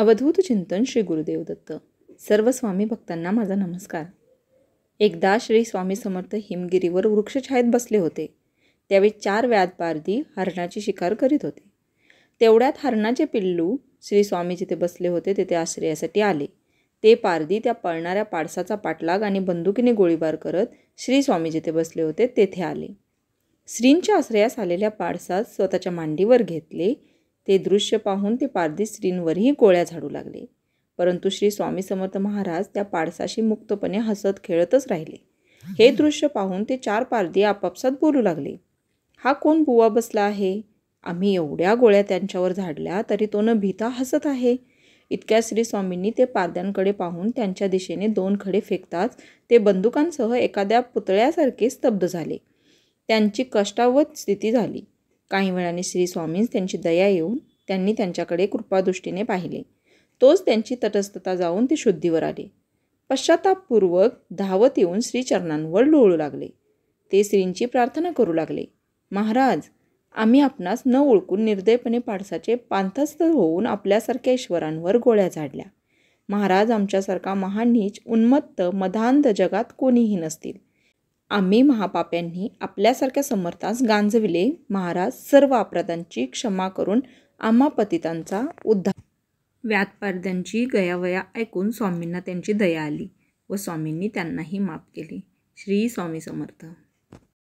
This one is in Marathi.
अवधूत चिंतन श्री गुरुदेव दत्त सर्व स्वामी भक्तांना माझा नमस्कार एकदा श्री स्वामी समर्थ हिमगिरीवर वृक्षछायेत बसले होते त्यावेळी चार पारधी हरणाची शिकार करीत होते तेवढ्यात हरणाचे पिल्लू श्री स्वामी जिथे बसले होते तेथे आश्रयासाठी आले ते पारधी त्या पळणाऱ्या पाडसाचा पाठलाग आणि बंदुकीने गोळीबार करत श्री स्वामी जिथे बसले होते तेथे आले श्रींच्या आश्रयास आलेल्या पाडसात स्वतःच्या मांडीवर घेतले ते दृश्य पाहून ते पारधी स्त्रींवरही गोळ्या झाडू लागले परंतु श्री स्वामी समर्थ महाराज त्या पाडसाशी मुक्तपणे हसत खेळतच राहिले हे दृश्य पाहून ते चार पारधी आपापसात बोलू लागले हा कोण बुवा बसला आहे आम्ही एवढ्या गोळ्या त्यांच्यावर झाडल्या तरी तो न भीता हसत आहे इतक्या श्री स्वामींनी ते पारद्यांकडे पाहून त्यांच्या दिशेने दोन खडे फेकताच ते बंदुकांसह एखाद्या पुतळ्यासारखे स्तब्ध झाले त्यांची कष्टावत स्थिती झाली काही वेळाने श्री स्वामींस त्यांची दया येऊन त्यांनी त्यांच्याकडे कृपादृष्टीने पाहिले तोच त्यांची तटस्थता जाऊन ते शुद्धीवर आले पश्चातापूर्वक धावत येऊन श्रीचरणांवर लोळू लागले ते श्रींची प्रार्थना करू लागले महाराज आम्ही आपणास न ओळखून निर्दयपणे पाडसाचे पांथस्थ होऊन आपल्यासारख्या ईश्वरांवर गोळ्या झाडल्या महाराज आमच्यासारखा महानीच उन्मत्त मधांध जगात कोणीही नसतील आम्ही महापाप्यांनी आपल्यासारख्या समर्थास गांजविले महाराज सर्व अपराधांची क्षमा करून आम्हा पतितांचा उद्धार व्यातपारद्यांची गयावया ऐकून स्वामींना त्यांची दया आली व स्वामींनी त्यांनाही माफ केली श्री स्वामी समर्थ